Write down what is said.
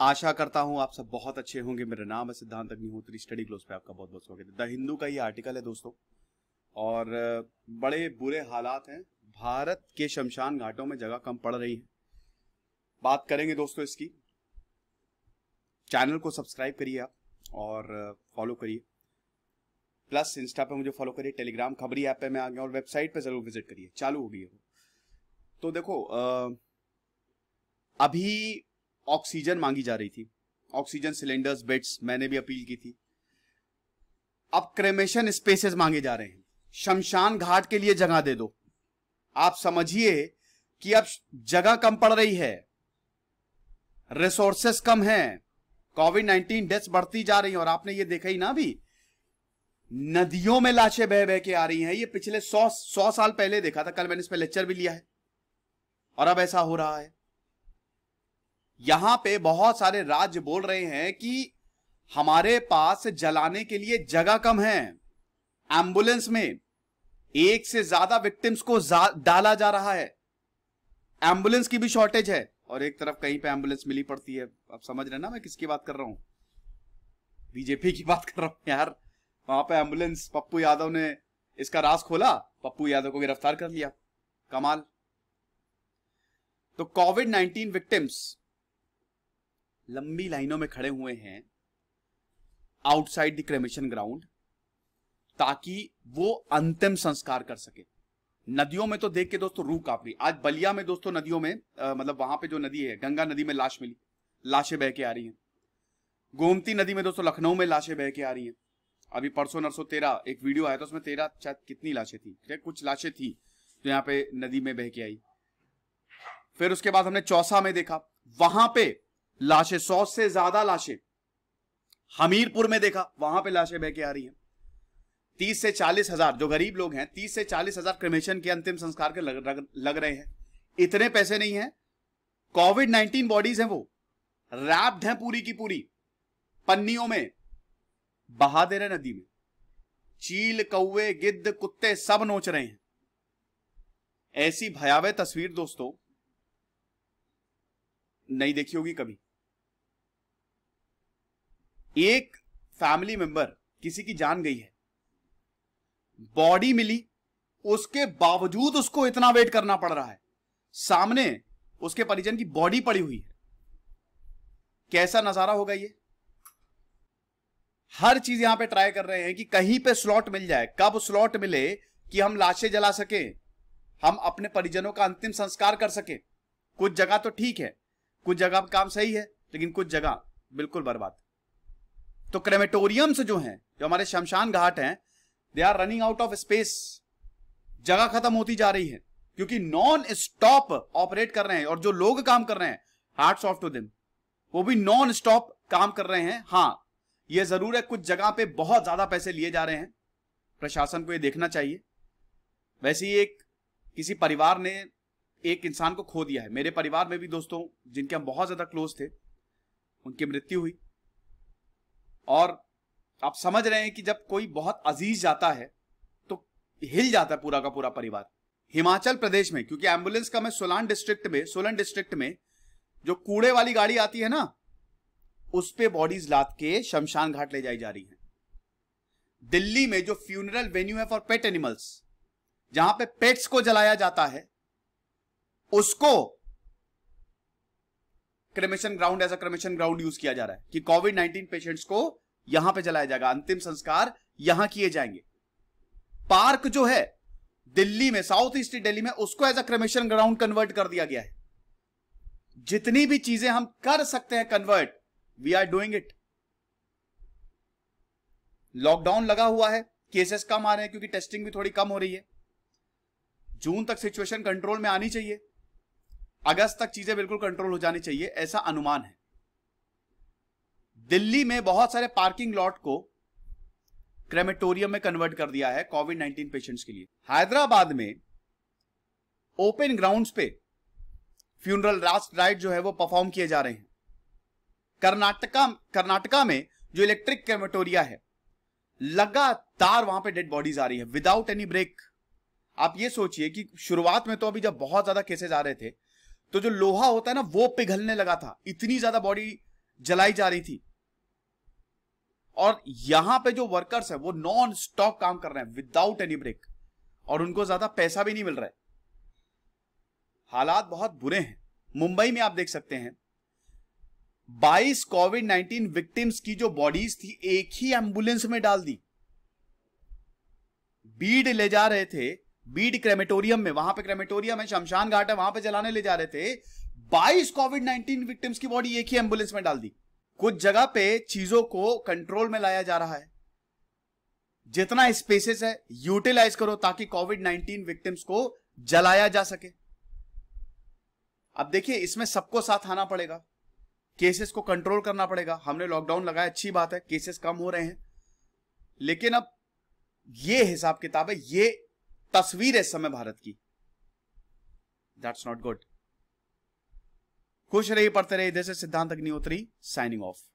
आशा करता हूं आप सब बहुत अच्छे होंगे मेरा नाम है सिद्धांत अग्निहोत्री स्टडी क्लोज पे आपका बहुत बहुत स्वागत है द हिंदू का ये आर्टिकल है दोस्तों और बड़े बुरे हालात हैं भारत के शमशान घाटों में जगह कम पड़ रही है बात करेंगे दोस्तों इसकी चैनल को सब्सक्राइब करिए आप और फॉलो करिए प्लस इंस्टा पे मुझे फॉलो करिए टेलीग्राम खबरी ऐप पे मैं आ गया और वेबसाइट पे जरूर विजिट करिए चालू हो गई है तो देखो अभी ऑक्सीजन मांगी जा रही थी ऑक्सीजन सिलेंडर्स बेड्स मैंने भी अपील की थी अब क्रेमेशन स्पेसेस मांगे जा रहे हैं शमशान घाट के लिए जगह दे दो आप समझिए कि अब जगह कम पड़ रही है रिसोर्सेस कम है कोविड नाइन्टीन डेथ्स बढ़ती जा रही है और आपने ये देखा ही ना अभी नदियों में लाशें बह बह के आ रही हैं ये पिछले सौ सौ साल पहले देखा था कल मैंने इस पर लेक्चर भी लिया है और अब ऐसा हो रहा है यहां पे बहुत सारे राज्य बोल रहे हैं कि हमारे पास जलाने के लिए जगह कम है एम्बुलेंस में एक से ज्यादा विक्टिम्स को डाला जा रहा है एम्बुलेंस की भी शॉर्टेज है और एक तरफ कहीं पे एम्बुलेंस मिली पड़ती है आप समझ रहे ना मैं किसकी बात कर रहा हूं बीजेपी की बात कर रहा हूं यार वहां पे एम्बुलेंस पप्पू यादव ने इसका रास खोला पप्पू यादव को गिरफ्तार कर लिया कमाल तो कोविड नाइनटीन विक्टिम्स लंबी लाइनों में खड़े हुए हैं आउटसाइड द क्रेमेशन ग्राउंड ताकि वो अंतिम संस्कार कर सके नदियों में तो देख के दोस्तों रूह कापी आज बलिया में दोस्तों नदियों में आ, मतलब वहां पे जो नदी है गंगा नदी में लाश मिली लाशें बह के आ रही हैं गोमती नदी में दोस्तों लखनऊ में लाशें बह के आ रही हैं अभी परसों नरसों तेरह एक वीडियो आया था उसमें तेरह शायद कितनी लाशें थी है कुछ लाशें थी जो यहाँ पे नदी में बह के आई फिर उसके बाद हमने चौसा में देखा वहां पे लाशें सौ से ज्यादा लाशें हमीरपुर में देखा वहां पे लाशें बह के आ रही हैं तीस से चालीस हजार जो गरीब लोग हैं तीस से चालीस हजार क्रमेशन के अंतिम संस्कार के लग, लग, लग रहे हैं इतने पैसे नहीं है कोविड नाइनटीन बॉडीज हैं वो रैप्ड हैं पूरी की पूरी पन्नियों में बहा दे रहे नदी में चील कौए गिद्ध कुत्ते सब नोच रहे हैं ऐसी भयावह तस्वीर दोस्तों नहीं देखी होगी कभी एक फैमिली मेंबर किसी की जान गई है बॉडी मिली उसके बावजूद उसको इतना वेट करना पड़ रहा है सामने उसके परिजन की बॉडी पड़ी हुई है कैसा नजारा होगा ये हर चीज यहां पे ट्राई कर रहे हैं कि कहीं पे स्लॉट मिल जाए कब स्लॉट मिले कि हम लाशें जला सके हम अपने परिजनों का अंतिम संस्कार कर सके कुछ जगह तो ठीक है कुछ जगह काम सही है लेकिन कुछ जगह बिल्कुल बर्बाद तो क्रेमेटोरियम्स जो हैं जो हमारे शमशान घाट हैं they are running out of space जगह खत्म होती जा रही है क्योंकि नॉन स्टॉप ऑपरेट कर रहे हैं और जो लोग काम कर रहे हैं हार्ट सॉफ्ट टू दिम वो भी नॉन स्टॉप काम कर रहे हैं हाँ ये जरूर है कुछ जगह पे बहुत ज्यादा पैसे लिए जा रहे हैं प्रशासन को ये देखना चाहिए वैसे ही एक किसी परिवार ने एक इंसान को खो दिया है मेरे परिवार में भी दोस्तों जिनके हम बहुत ज्यादा क्लोज थे उनकी मृत्यु हुई और आप समझ रहे हैं कि जब कोई बहुत अजीज जाता है तो हिल जाता है पूरा का पूरा परिवार हिमाचल प्रदेश में क्योंकि एम्बुलेंस का मैं सोलान डिस्ट्रिक्ट में सोलन डिस्ट्रिक्ट में जो कूड़े वाली गाड़ी आती है ना उस पे बॉडीज लाद के शमशान घाट ले जाई जा रही है दिल्ली में जो फ्यूनरल वेन्यू है फॉर पेट एनिमल्स जहां पे पेट्स को जलाया जाता है उसको cremation ground as a cremation ground use किया जा रहा है कि कोविड नाइनटीन पेशेंट्स को यहां पे जलाया जाएगा अंतिम संस्कार यहां किए जाएंगे पार्क जो है दिल्ली में साउथ ईस्ट दिल्ली में उसको as a cremation ground convert कर दिया गया है जितनी भी चीजें हम कर सकते हैं convert we are doing it lockdown लगा हुआ है केसेस कम आ रहे हैं क्योंकि टेस्टिंग भी थोड़ी कम हो रही है जून तक सिचुएशन कंट्रोल में आनी चाहिए अगस्त तक चीजें बिल्कुल कंट्रोल हो जानी चाहिए ऐसा अनुमान है दिल्ली में बहुत सारे पार्किंग लॉट को क्रेमेटोरियम में कन्वर्ट कर दिया है कोविड 19 पेशेंट्स के लिए हैदराबाद में ओपन ग्राउंड्स पे फ्यूनरल लास्ट राइड जो है वो परफॉर्म किए जा रहे हैं कर्नाटका कर्नाटका में जो इलेक्ट्रिक क्रेमेटोरिया है लगातार वहां पे डेड बॉडीज आ रही है विदाउट एनी ब्रेक आप ये सोचिए कि शुरुआत में तो अभी जब बहुत ज्यादा केसेस आ रहे थे तो जो लोहा होता है ना वो पिघलने लगा था इतनी ज्यादा बॉडी जलाई जा रही थी और यहां पे जो वर्कर्स है वो नॉन स्टॉप काम कर रहे हैं विदाउट एनी ब्रेक और उनको ज्यादा पैसा भी नहीं मिल रहा है हालात बहुत बुरे हैं मुंबई में आप देख सकते हैं 22 कोविड 19 विक्टिम्स की जो बॉडीज थी एक ही एम्बुलेंस में डाल दी बीड ले जा रहे थे बीड क्रेमेटोरियम में वहां पे क्रेमेटोरियम है शमशान घाट है वहां पे जलाने ले जा रहे थे 22 कोविड 19 विक्टिम्स की बॉडी एक ही एम्बुलेंस में डाल दी कुछ जगह पे चीजों को कंट्रोल में लाया जा रहा है जितना स्पेसेस है यूटिलाइज करो ताकि कोविड 19 विक्टिम्स को जलाया जा सके अब देखिए इसमें सबको साथ आना पड़ेगा केसेस को कंट्रोल करना पड़ेगा हमने लॉकडाउन लगाया अच्छी बात है केसेस कम हो रहे हैं लेकिन अब ये हिसाब किताब है ये तस्वीर है इस समय भारत की दैट्स नॉट गुड खुश रहिए पढ़ते रहिए जैसे सिद्धांत अग्निहोत्री साइनिंग ऑफ